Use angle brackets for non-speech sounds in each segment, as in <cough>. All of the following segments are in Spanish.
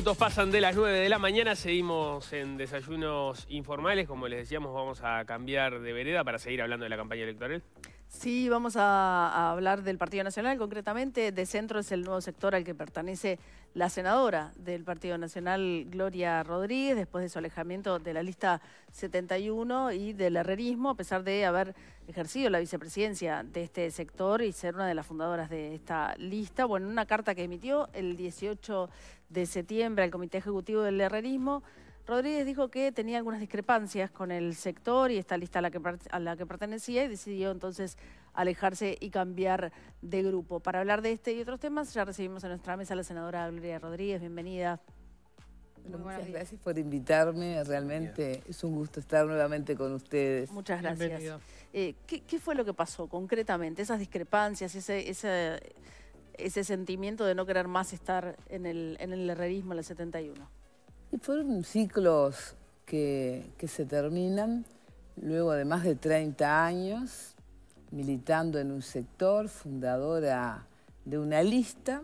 minutos pasan de las 9 de la mañana, seguimos en desayunos informales, como les decíamos, vamos a cambiar de vereda para seguir hablando de la campaña electoral. Sí, vamos a, hablar del Partido Nacional, concretamente de centro es el nuevo sector al que pertenece la senadora del Partido Nacional, Gloria Rodríguez, después de su alejamiento de la lista 71 y del herrerismo, a pesar de haber ejercido la vicepresidencia de este sector y ser una de las fundadoras de esta lista. Bueno, una carta que emitió el 18 de septiembre al Comité Ejecutivo del Herrerismo Rodríguez dijo que tenía algunas discrepancias con el sector y esta lista a la que, a la que pertenecía y decidió entonces alejarse y cambiar de grupo. Para hablar de este y otros temas ya recibimos en nuestra mesa a la senadora Gloria Rodríguez. Bienvenida. muchas gracias por invitarme, realmente es un gusto estar nuevamente con ustedes. Muchas gracias. Eh, ¿qué, fue lo que pasó concretamente? Esas discrepancias, ese, ese, ese sentimiento de no querer más estar en el, en el herrerismo en el 71. Y fueron ciclos que, se terminan luego de más de 30 años militando en un sector, fundadora de una lista.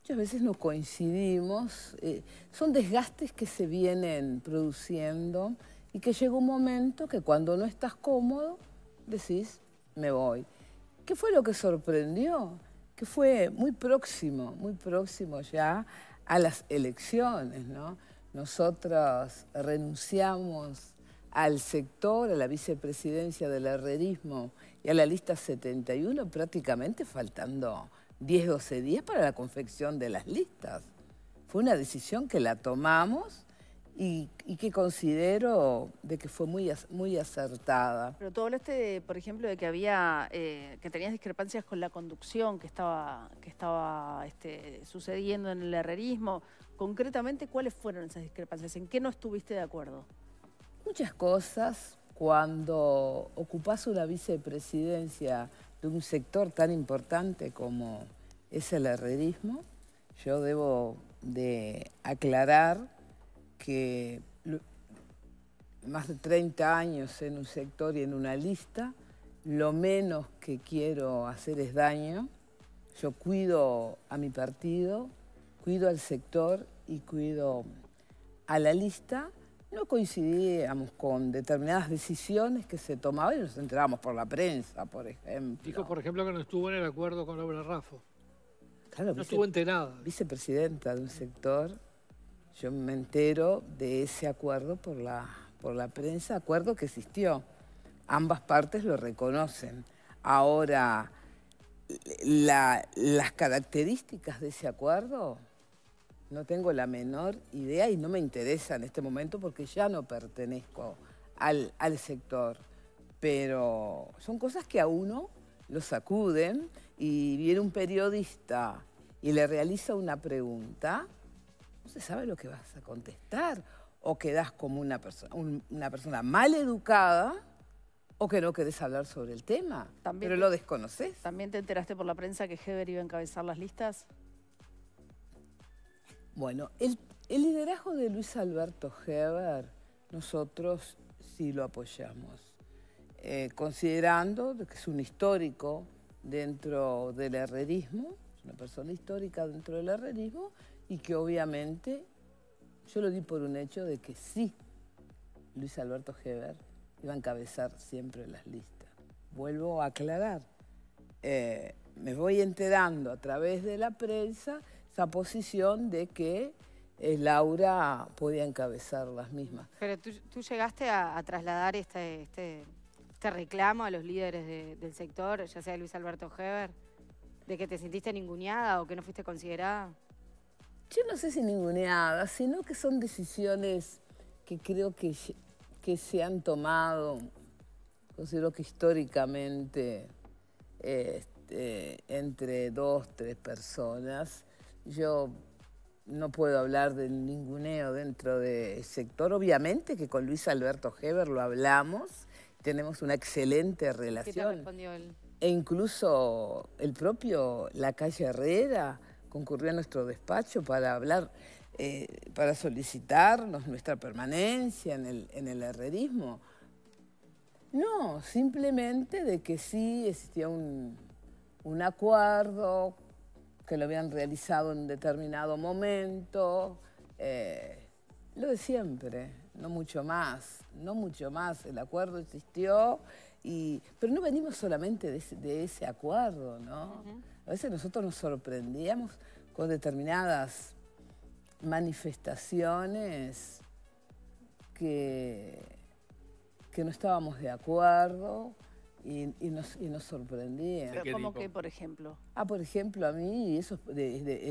Muchas veces no coincidimos. Eh, son desgastes que se vienen produciendo y que llega un momento que cuando no estás cómodo, decís, me voy. ¿Qué fue lo que sorprendió? Que fue muy próximo, muy próximo ya a las elecciones, ¿no? Nosotras renunciamos al sector, a la vicepresidencia del herrerismo y a la lista 71 prácticamente faltando 10, 12 días para la confección de las listas. Fue una decisión que la tomamos y, que considero de que fue muy, muy acertada. Pero tú hablaste, por ejemplo, de que había eh, que tenías discrepancias con la conducción que estaba, que estaba este, sucediendo en el herrerismo. Concretamente, ¿cuáles fueron esas discrepancias? ¿En qué no estuviste de acuerdo? Muchas cosas. Cuando ocupas una vicepresidencia de un sector tan importante como es el herrerismo, yo debo de aclarar que más de 30 años en un sector y en una lista, lo menos que quiero hacer es daño. Yo cuido a mi partido, cuido al sector y cuido a la lista. No coincidíamos con determinadas decisiones que se tomaban y nos enterábamos por la prensa, por ejemplo. Dijo, por ejemplo, que no estuvo en el acuerdo con Laura Raffo. no estuvo enterada. Vicepresidenta de un sector yo me entero de ese acuerdo por la, prensa, acuerdo que existió. Ambas partes lo reconocen. Ahora, las características de ese acuerdo no tengo la menor idea y no me interesa en este momento porque ya no pertenezco al, al sector. Pero son cosas que a uno lo sacuden y viene un periodista y le realiza una pregunta no se sabe lo que vas a contestar. O quedas como una, persona una persona mal educada o que no querés hablar sobre el tema, también pero lo desconoces. ¿También te enteraste por la prensa que Heber iba a encabezar las listas? Bueno, el, liderazgo de Luis Alberto Heber, nosotros sí lo apoyamos, eh, considerando que es un histórico dentro del herrerismo, una persona histórica dentro del herrerismo, y que obviamente yo lo di por un hecho de que sí, Luis Alberto Heber iba a encabezar siempre las listas. Vuelvo a aclarar, eh, me voy enterando a través de la prensa esa posición de que eh, Laura podía encabezar las mismas. Pero tú, llegaste a, trasladar este, este, este, reclamo a los líderes del sector, ya sea Luis Alberto Heber, de que te sentiste ninguneada o que no fuiste considerada yo no sé si ninguneada, sino que son decisiones que creo que, que se han tomado, considero que históricamente, este, entre dos, tres personas. Yo no puedo hablar de ninguneo dentro del sector. Obviamente que con Luis Alberto Heber lo hablamos, tenemos una excelente relación. ¿Qué respondió él? E incluso el propio La Calle Herrera concurrió a nuestro despacho para hablar, eh, para solicitarnos nuestra permanencia en el, en herrerismo. No, simplemente de que sí existía un, acuerdo, que lo habían realizado en determinado momento, eh, lo de siempre no mucho más, no mucho más. El acuerdo existió, pero no venimos solamente de ese, acuerdo, ¿no? A veces nosotros nos sorprendíamos con determinadas manifestaciones que no estábamos de acuerdo, y, nos, sorprendía. ¿Pero cómo que, por ejemplo? Ah, por ejemplo, a mí, y eso es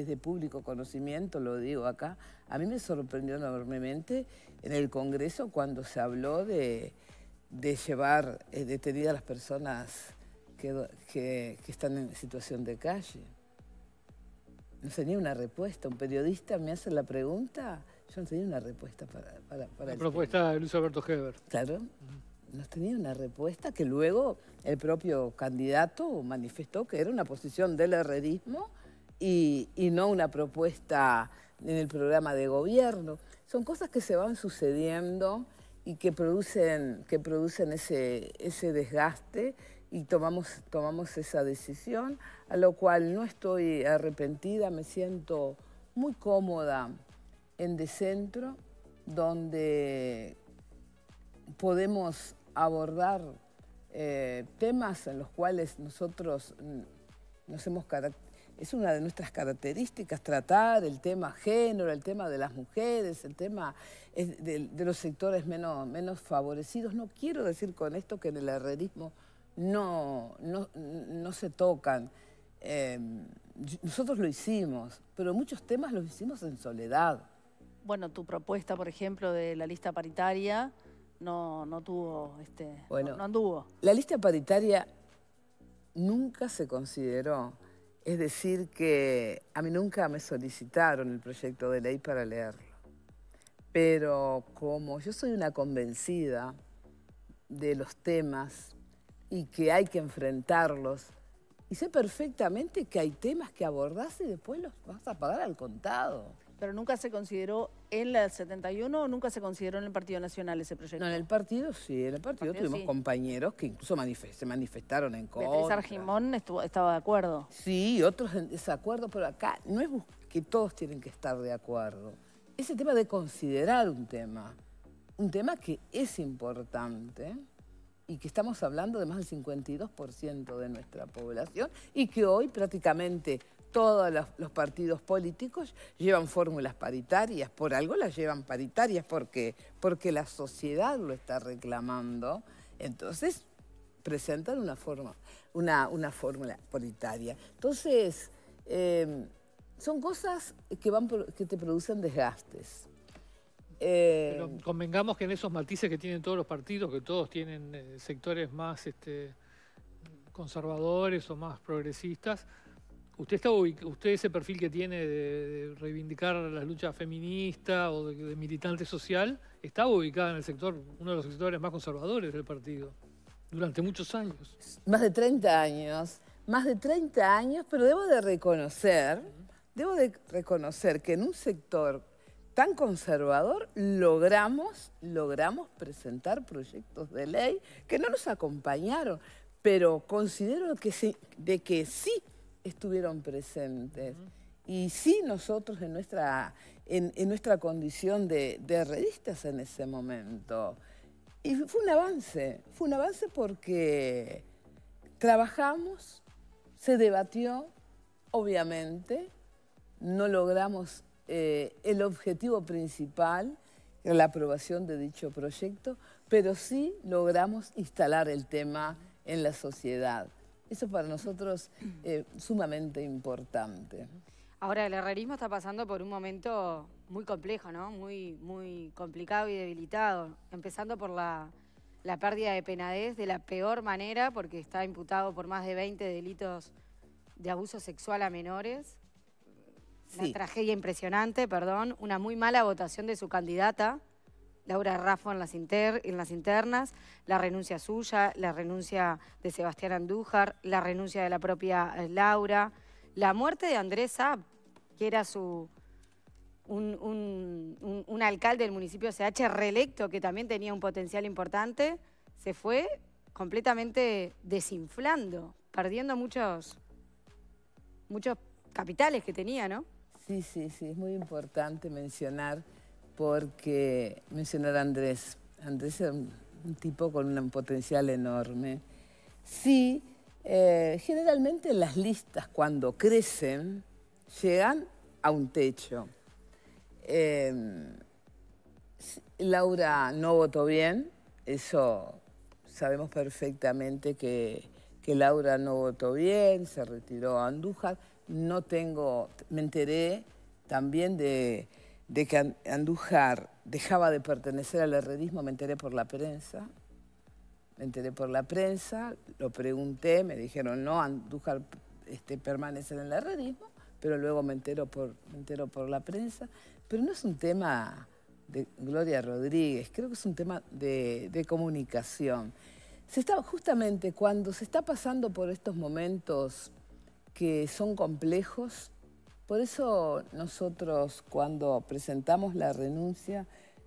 de, público conocimiento, lo digo acá, a mí me sorprendió enormemente en el Congreso cuando se habló de, llevar eh, detenidas a las personas que, están en situación de calle. No tenía una respuesta. Un periodista me hace la pregunta, yo no tenía una respuesta para... para, la propuesta de Luis Alberto Heber. Claro nos tenía una respuesta que luego el propio candidato manifestó que era una posición del herrerismo y, no una propuesta en el programa de gobierno. Son cosas que se van sucediendo y que producen, que producen ese, ese desgaste y tomamos, tomamos esa decisión, a lo cual no estoy arrepentida, me siento muy cómoda en Centro, donde podemos abordar eh, temas en los cuales nosotros nos hemos es una de nuestras características tratar el tema género, el tema de las mujeres, el tema de, los sectores menos, favorecidos. No quiero decir con esto que en el herrerismo no, se tocan. Em, nosotros lo hicimos, pero muchos temas los hicimos en soledad. Bueno, tu propuesta, por ejemplo, de la lista paritaria no, no tuvo, este, bueno, no, anduvo. La lista paritaria nunca se consideró. Es decir, que a mí nunca me solicitaron el proyecto de ley para leerlo. Pero como yo soy una convencida de los temas y que hay que enfrentarlos, y sé perfectamente que hay temas que abordás y después los vas a pagar al contado. Pero nunca se consideró en 71 nunca se consideró en el Partido Nacional ese proyecto? No, en el partido sí, en el partido, tuvimos compañeros que incluso se manifestaron en contra. Beatriz Argimón estaba de acuerdo. Sí, otros en desacuerdo, pero acá no es que todos tienen que estar de acuerdo. Ese tema de considerar un tema, un tema que es importante y que estamos hablando de más del 52% de nuestra población y que hoy prácticamente todos los, partidos políticos llevan fórmulas paritarias, por algo las llevan paritarias, porque Porque la sociedad lo está reclamando, entonces presentan una, fórmula paritaria. Entonces, eh, son cosas que, van, que te producen desgastes. Eh, convengamos que en esos matices que tienen todos los partidos, que todos tienen eh, sectores más este, conservadores o más progresistas, ¿Usted, está, usted ese perfil que tiene de, reivindicar las luchas feministas o de, militante social, estaba ubicada en el sector, uno de los sectores más conservadores del partido, durante muchos años. Más de 30 años, más de 30 años, pero debo de reconocer, debo de reconocer que en un sector tan conservador logramos, logramos presentar proyectos de ley que no nos acompañaron, pero considero que sí, de que sí estuvieron presentes. Y sí nosotros en nuestra, en, nuestra condición de, revistas en ese momento. Y fue un avance, fue un avance porque trabajamos, se debatió, obviamente, no logramos eh, el objetivo principal, la aprobación de dicho proyecto, pero sí logramos instalar el tema en la sociedad. Eso para nosotros eh, sumamente importante. Ahora, el herrerismo está pasando por un momento muy complejo, ¿no? Muy, muy complicado y debilitado. Empezando por la, pérdida de penadez de la peor manera, porque está imputado por más de 20 delitos de abuso sexual a menores. Una tragedia impresionante, perdón. Una muy mala votación de su candidata Laura Raffo en las, en las internas, la renuncia suya, la renuncia de Sebastián Andújar, la renuncia de la propia eh, Laura, la muerte de Andrés Saab, que era su, un, alcalde del municipio de CH reelecto que también tenía un potencial importante, se fue completamente desinflando, perdiendo muchos, muchos capitales que tenía, ¿no? Sí, sí, sí, es muy importante mencionar porque mencionar a Andrés. Andrés es un tipo con un potencial enorme. Sí, eh, generalmente las listas cuando crecen llegan a un techo. Em, Laura no votó bien, eso sabemos perfectamente que, que Laura no votó bien, se retiró a Andújar. No tengo, me enteré también de de que Andújar dejaba de pertenecer al herredismo, me enteré por la prensa. Me enteré por la prensa, lo pregunté, me dijeron, no, Andújar este, permanece en el herrerismo, pero luego me entero, por, me entero por la prensa. Pero no es un tema de Gloria Rodríguez, creo que es un tema de, de comunicación. Se está, justamente cuando se está pasando por estos momentos que son complejos, por eso nosotros cuando presentamos la renuncia,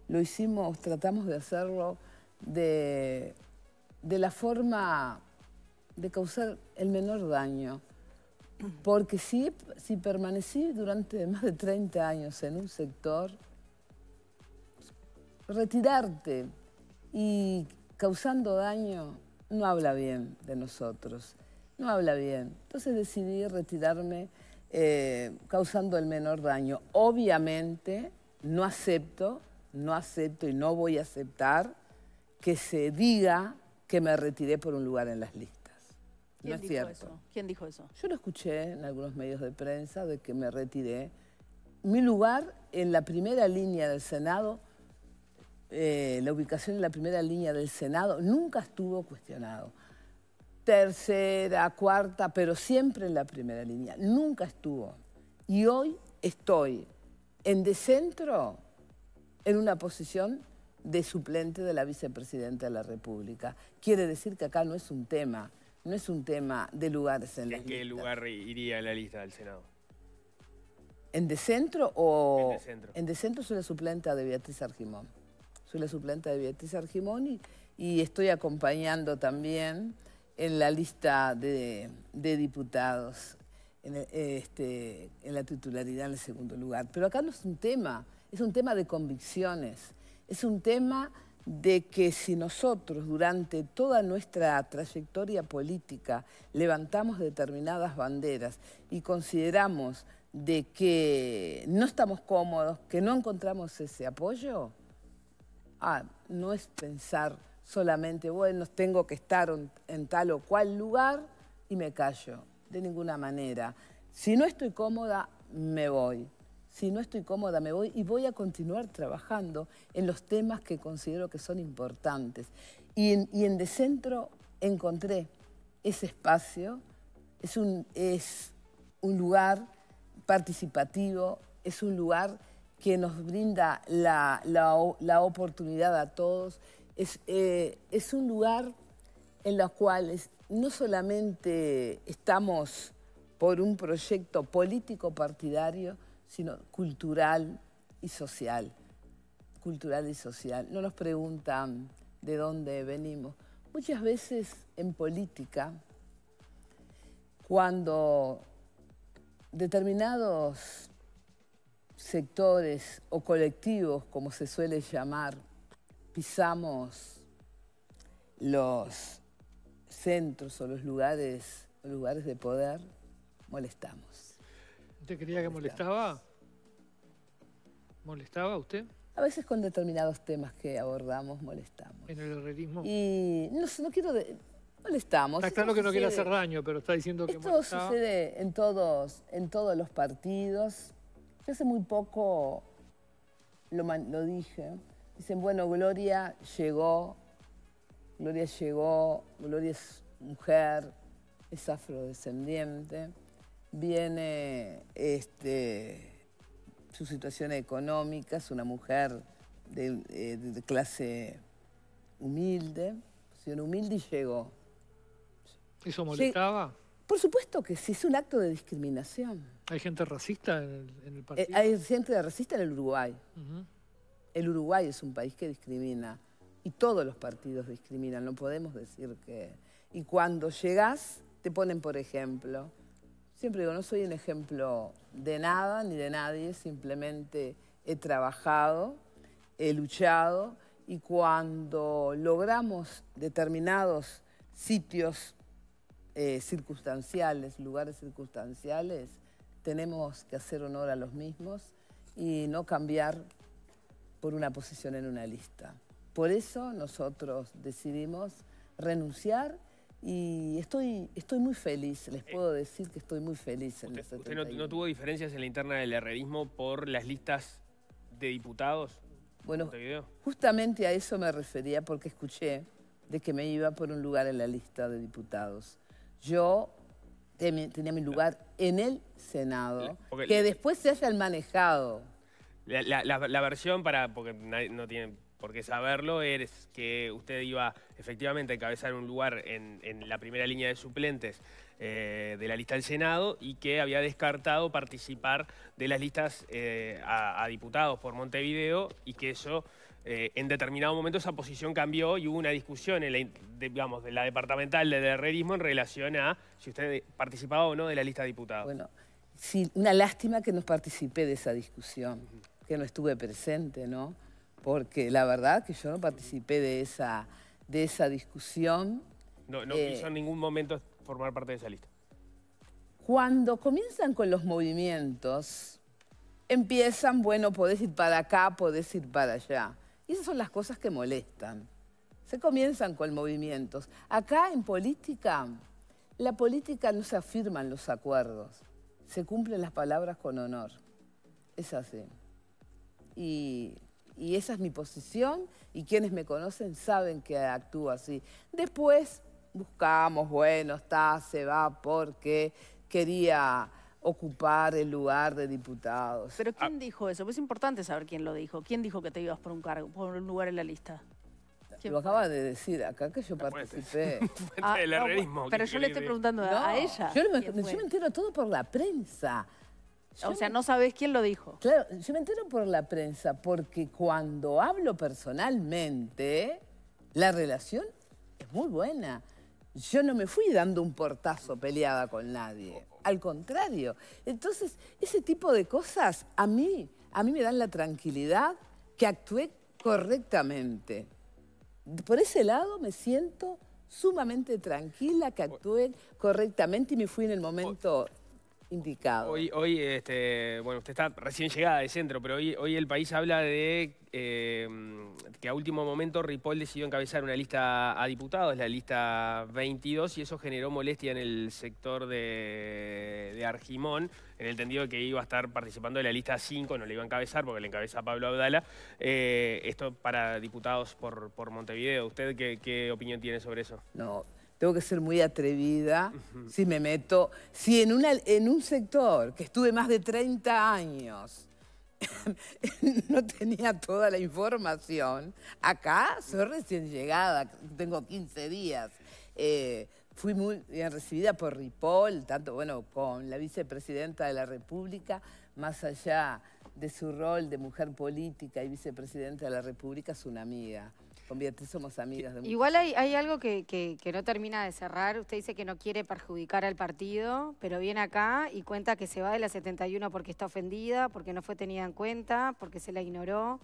lo hicimos, tratamos de hacerlo de, la forma de causar el menor daño. Porque si, si permanecí durante más de 30 años en un sector, retirarte y causando daño no habla bien de nosotros, no habla bien. Entonces decidí retirarme eh, causando el menor daño. Obviamente no acepto, no acepto y no voy a aceptar que se diga que me retiré por un lugar en las listas. ¿Quién es dijo cierto. Eso? dijo eso? Yo lo escuché en algunos medios de prensa de que me retiré. Mi lugar en la primera línea del Senado, eh, la ubicación en la primera línea del Senado, nunca estuvo cuestionado tercera, cuarta, pero siempre en la primera línea. Nunca estuvo. Y hoy estoy en De Centro, en una posición de suplente de la vicepresidenta de la República. Quiere decir que acá no es un tema, no es un tema de lugares en la lista. ¿En qué lugar iría la lista del Senado? ¿En De Centro o...? En De Centro. En De Centro soy la suplenta de Beatriz Argimón. Soy la suplenta de Beatriz Argimón y estoy acompañando también en la lista de, diputados, este, en, la titularidad en el segundo lugar. Pero acá no es un tema, es un tema de convicciones, es un tema de que si nosotros durante toda nuestra trayectoria política levantamos determinadas banderas y consideramos de que no estamos cómodos, que no encontramos ese apoyo, ah, no es pensar solamente, bueno, tengo que estar en tal o cual lugar y me callo, de ninguna manera. Si no estoy cómoda, me voy. Si no estoy cómoda, me voy y voy a continuar trabajando en los temas que considero que son importantes. Y en, De Centro encontré ese espacio, es un, lugar participativo, es un lugar que nos brinda la oportunidad a todos es, eh, es un lugar en los cual no solamente estamos por un proyecto político partidario, sino cultural y social. Cultural y social. No nos preguntan de dónde venimos. Muchas veces en política, cuando determinados sectores o colectivos, como se suele llamar, pisamos los centros o los lugares, lugares de poder, molestamos. ¿Usted creía que molestaba? ¿Molestaba usted? A veces con determinados temas que abordamos molestamos. ¿En el realismo? Y no no quiero... Molestamos. Está claro que no quiere hacer daño, pero está diciendo que Esto sucede en todos, en todos los partidos. Yo hace muy poco lo dije, Dicen, bueno, Gloria llegó, Gloria llegó, Gloria es mujer, es afrodescendiente, viene este, su situación económica, es una mujer de, eh, clase humilde, posición humilde y llegó. ¿Eso molestaba? por supuesto que sí, es un acto de discriminación. ¿Hay gente racista en el, en eh, hay gente racista en el Uruguay el Uruguay es un país que discrimina y todos los partidos discriminan, no podemos decir que... Y cuando llegas te ponen por ejemplo. Siempre digo, no soy un ejemplo de nada ni de nadie, simplemente he trabajado, he luchado y cuando logramos determinados sitios eh, circunstanciales, lugares circunstanciales, tenemos que hacer honor a los mismos y no cambiar por una posición en una lista. Por eso nosotros decidimos renunciar y estoy, estoy muy feliz, les eh, puedo decir que estoy muy feliz en ¿Usted, este no, tuvo diferencias en la interna del herrerismo por las listas de diputados? Bueno, justamente a eso me refería porque escuché de que me iba por un lugar en la lista de diputados. Yo tenía mi lugar en el Senado, que después se haya manejado la, versión para, porque no tiene por qué saberlo, es que usted iba efectivamente a encabezar un lugar en, la primera línea de suplentes eh, de la lista del Senado y que había descartado participar de las listas eh, a, diputados por Montevideo y que eso eh, en determinado momento esa posición cambió y hubo una discusión en la, de la departamental del herrerismo en relación a si usted participaba o no de la lista de diputados. Bueno, sí, una lástima que no participé de esa discusión que no estuve presente, ¿no? Porque la verdad que yo no participé de esa, de esa discusión. No, no quiso eh, en ningún momento formar parte de esa lista. Cuando comienzan con los movimientos, empiezan, bueno, podés ir para acá, podés ir para allá. Y esas son las cosas que molestan. Se comienzan con movimientos. Acá en política, la política no se afirman los acuerdos, se cumplen las palabras con honor. Es así y, y esa es mi posición y quienes me conocen saben que actúo así. Después buscamos, bueno, está, se va porque quería ocupar el lugar de diputados. Pero ¿quién ah. dijo eso? Pues es importante saber quién lo dijo. ¿Quién dijo que te ibas por un cargo, por un lugar en la lista? Lo acaba de decir acá que yo participé. <laughs> Ah, el pero yo le estoy preguntando a, ella. Yo me, entiendo todo por la prensa o sea, no sabes quién lo dijo. Claro, yo me entero por la prensa, porque cuando hablo personalmente, la relación es muy buena. Yo no me fui dando un portazo peleada con nadie. Al contrario. Entonces, ese tipo de cosas a mí, a mí me dan la tranquilidad que actué correctamente. Por ese lado me siento sumamente tranquila, que actué correctamente y me fui en el momento Hoy, hoy este, bueno, usted está recién llegada de centro, pero hoy, hoy el país habla de eh, que a último momento Ripoll decidió encabezar una lista a diputados, la lista 22, y eso generó molestia en el sector de, de en el entendido que iba a estar participando de la lista 5, no le iba a encabezar porque le encabeza Pablo Abdala. Eh, esto para diputados por, por Montevideo. ¿Usted qué, qué opinión tiene sobre eso? No, tengo que ser muy atrevida si me meto. Si en, un sector que estuve más de 30 años <laughs> no tenía toda la información, acá soy recién llegada, tengo 15 días. Eh, fui muy bien recibida por Ripoll, tanto bueno, con la vicepresidenta de la República, más allá de su rol de mujer política y vicepresidenta de la República, es una amiga. Convierte, somos amigas de Igual hay, algo que, no termina de cerrar. Usted dice que no quiere perjudicar al partido, pero viene acá y cuenta que se va de la 71 porque está ofendida, porque no fue tenida en cuenta, porque se la ignoró.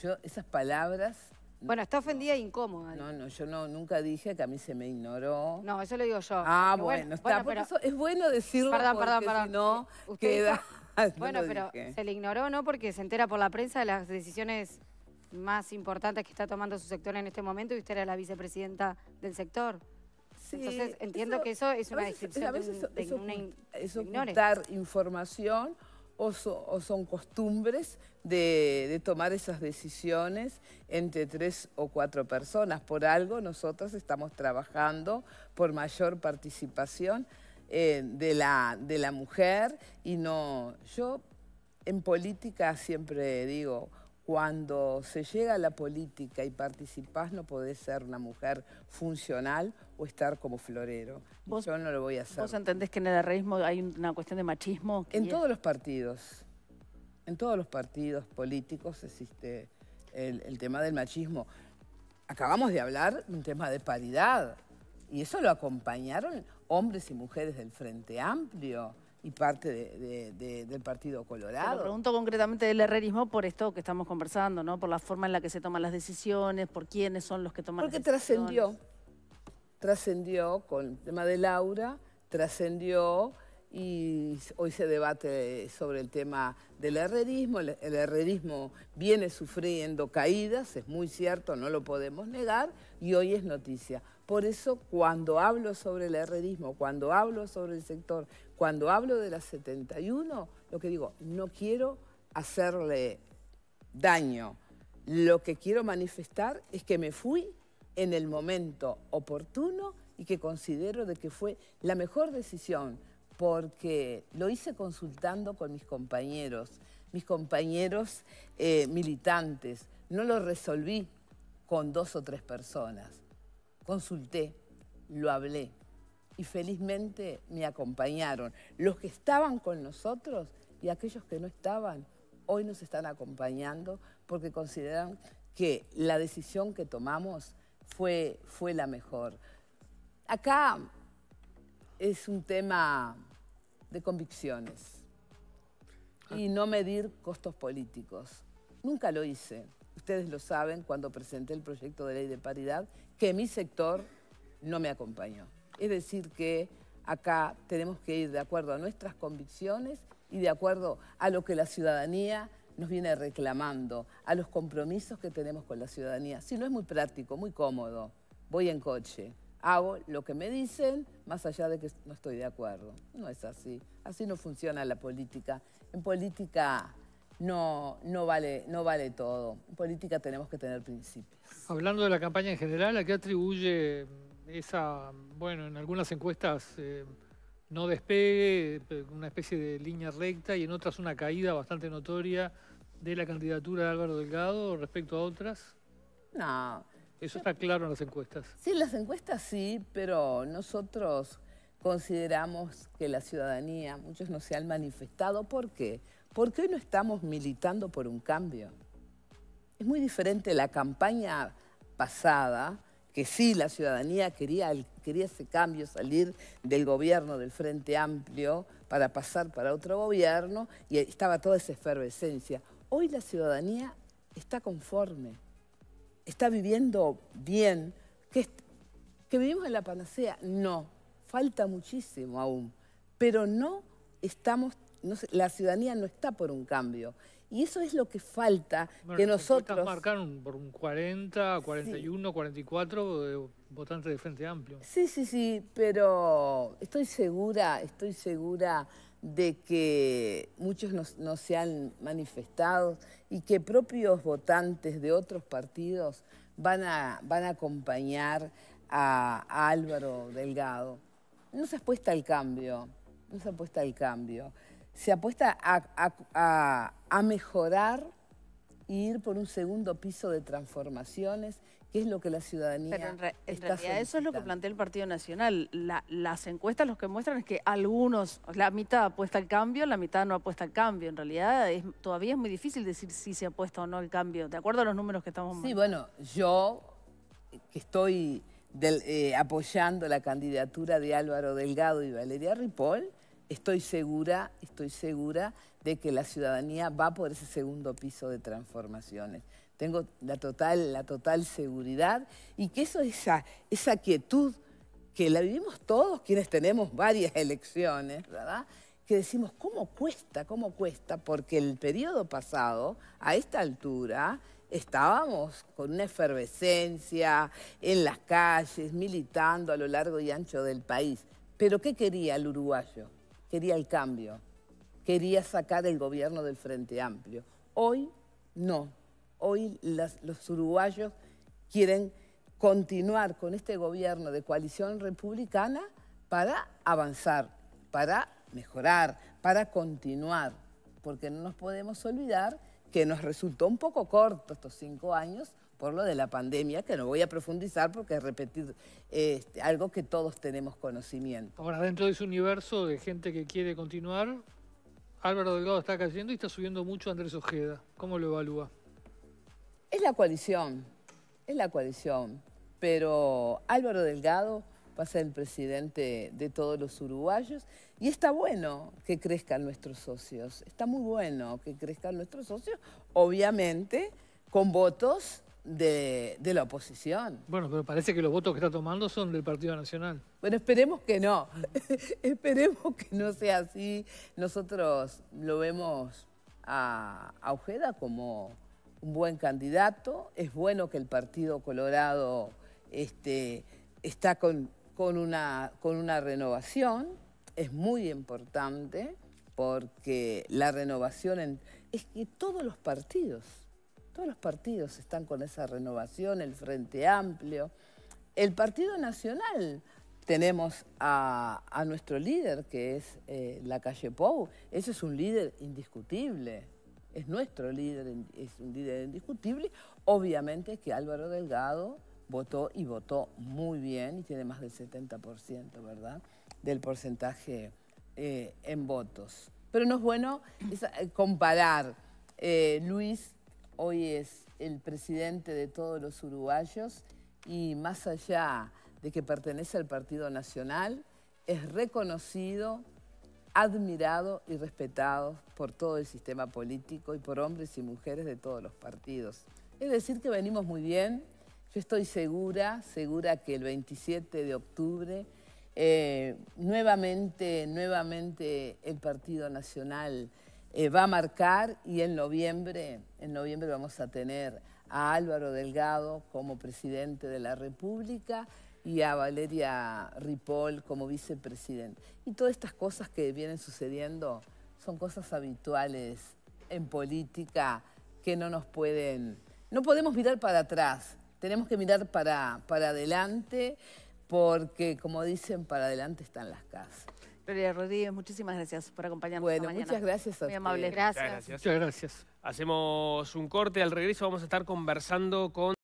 Yo, esas palabras... Bueno, está ofendida e incómoda. No, no, yo no, nunca dije que a mí se me ignoró. No, eso lo digo yo. Ah, bueno, está. Por eso es bueno decirlo perdón, porque perdón, perdón. no queda... <laughs> bueno, pero se le ignoró, ¿no? Porque se entera por la prensa de las decisiones más importante que está tomando su sector en este momento y usted era la vicepresidenta del sector. Entonces entiendo que eso es una descripción eso, es información o, son costumbres de, tomar esas decisiones entre tres o cuatro personas. Por algo nosotros estamos trabajando por mayor participación eh, de, la, de la mujer y no... Yo en política siempre digo cuando se llega a la política y participás no podés ser una mujer funcional o estar como florero. Yo no lo voy a hacer. ¿Vos entendés que en el arreísmo hay una cuestión de machismo? En todos los partidos, en todos los partidos políticos existe el, el tema del machismo. Acabamos de hablar de un tema de paridad y eso lo acompañaron hombres y mujeres del Frente Amplio y parte del Partido Colorado. Te pregunto concretamente del herrerismo por esto que estamos conversando, ¿no? Por la forma en la que se toman las decisiones, por quiénes son los que toman las decisiones. Porque trascendió, trascendió con el tema de Laura, trascendió y hoy se debate sobre el tema del herrerismo. el, herrerismo viene sufriendo caídas, es muy cierto, no lo podemos negar, y hoy es noticia. Por eso cuando hablo sobre el herrerismo, cuando hablo sobre el sector, cuando hablo de la 71, lo que digo, no quiero hacerle daño. Lo que quiero manifestar es que me fui en el momento oportuno y que considero de que fue la mejor decisión porque lo hice consultando con mis compañeros, mis compañeros eh, militantes. No lo resolví con dos o tres personas consulté, lo hablé y felizmente me acompañaron. Los que estaban con nosotros y aquellos que no estaban, hoy nos están acompañando porque consideran que la decisión que tomamos fue, fue la mejor. Acá es un tema de convicciones y no medir costos políticos. Nunca lo hice ustedes lo saben cuando presenté el proyecto de ley de paridad, que mi sector no me acompañó. Es decir, que acá tenemos que ir de acuerdo a nuestras convicciones y de acuerdo a lo que la ciudadanía nos viene reclamando, a los compromisos que tenemos con la ciudadanía. Si no es muy práctico, muy cómodo, voy en coche, hago lo que me dicen, más allá de que no estoy de acuerdo. No es así. Así no funciona la política. En política no, no, vale, no vale todo. En política tenemos que tener principios. Hablando de la campaña en general, ¿a qué atribuye esa, bueno, en algunas encuestas eh, no despegue, una especie de línea recta y en otras una caída bastante notoria de la candidatura de Álvaro Delgado respecto a otras? No. Eso está claro en las encuestas. Sí, en las encuestas sí, pero nosotros consideramos que la ciudadanía, muchos no se han manifestado. ¿Por qué? ¿Por qué no estamos militando por un cambio? Es muy diferente la campaña pasada, que sí la ciudadanía quería, quería ese cambio, salir del gobierno del Frente Amplio para pasar para otro gobierno y estaba toda esa efervescencia. Hoy la ciudadanía está conforme, está viviendo bien. ¿Que, que vivimos en la panacea? No, falta muchísimo aún, pero no estamos la ciudadanía no está por un cambio. Y eso es lo que falta bueno, que nosotros... marcar por un 40, 41, 44 votantes de Frente Amplio. Sí, sí, sí, pero estoy segura, estoy segura de que muchos no, se han manifestado y que propios votantes de otros partidos van a, acompañar a, a Álvaro Delgado. No se apuesta al cambio, no se apuesta al cambio se apuesta a, mejorar ir por un segundo piso de transformaciones, que es lo que la ciudadanía Pero en, realidad eso es lo que plantea el Partido Nacional. las encuestas lo que muestran es que algunos, la mitad apuesta al cambio, la mitad no apuesta al cambio. En realidad todavía es muy difícil decir si se apuesta o no al cambio, de acuerdo a los números que estamos... Sí, bueno, yo que estoy eh, apoyando la candidatura de Álvaro Delgado y Valeria Ripoll, estoy segura, estoy segura de que la ciudadanía va por ese segundo piso de transformaciones. Tengo la total, la total seguridad y que eso, esa, esa quietud que la vivimos todos quienes tenemos varias <laughs> elecciones, ¿verdad? Que decimos, ¿cómo cuesta? ¿Cómo cuesta? Porque el periodo pasado, a esta altura, estábamos con una efervescencia en las calles, militando a lo largo y ancho del país. Pero ¿qué quería el uruguayo? quería el cambio, quería sacar el gobierno del Frente Amplio. Hoy no, hoy los uruguayos quieren continuar con este gobierno de coalición republicana para avanzar, para mejorar, para continuar, porque no nos podemos olvidar que nos resultó un poco corto estos cinco años por lo de la pandemia, que no voy a profundizar porque es repetir este, algo que todos tenemos conocimiento. Ahora, dentro de ese universo de gente que quiere continuar, Álvaro Delgado está cayendo y está subiendo mucho Andrés Ojeda. ¿Cómo lo evalúa? Es la coalición, es la coalición. Pero Álvaro Delgado va a ser el presidente de todos los uruguayos y está bueno que crezcan nuestros socios, está muy bueno que crezcan nuestros socios, obviamente con votos de, la oposición. Bueno, pero parece que los votos que está tomando son del Partido Nacional. Bueno, esperemos que no. <laughs> esperemos que no sea así. Nosotros lo vemos a, Ojeda como un buen candidato. Es bueno que el Partido Colorado este, está con, una, con una renovación. Es muy importante porque la renovación es que todos los partidos todos los partidos están con esa renovación, el Frente Amplio. El Partido Nacional, tenemos a, nuestro líder, que es eh, la calle Pou. Ese es un líder indiscutible. Es nuestro líder, es un líder indiscutible. Obviamente que Álvaro Delgado votó y votó muy bien y tiene más del 70%, ¿verdad? Del porcentaje eh, en votos. Pero no es bueno eh, comparar Luis Hoy es el presidente de todos los uruguayos y más allá de que pertenece al Partido Nacional, es reconocido, admirado y respetado por todo el sistema político y por hombres y mujeres de todos los partidos. Es decir, que venimos muy bien. Yo estoy segura, segura que el 27 de octubre eh, nuevamente, nuevamente el Partido Nacional eh, va a marcar y en noviembre, en noviembre vamos a tener a Álvaro Delgado como presidente de la República y a Valeria Ripoll como vicepresidente. Y todas estas cosas que vienen sucediendo son cosas habituales en política que no nos pueden, no podemos mirar para atrás, tenemos que mirar para, para adelante porque como dicen, para adelante están las casas. Gloria Rodríguez, muchísimas gracias por acompañarnos bueno, mañana. muchas gracias a Muy amables. gracias. Muchas gracias. Hacemos un corte. Al regreso vamos a estar conversando con...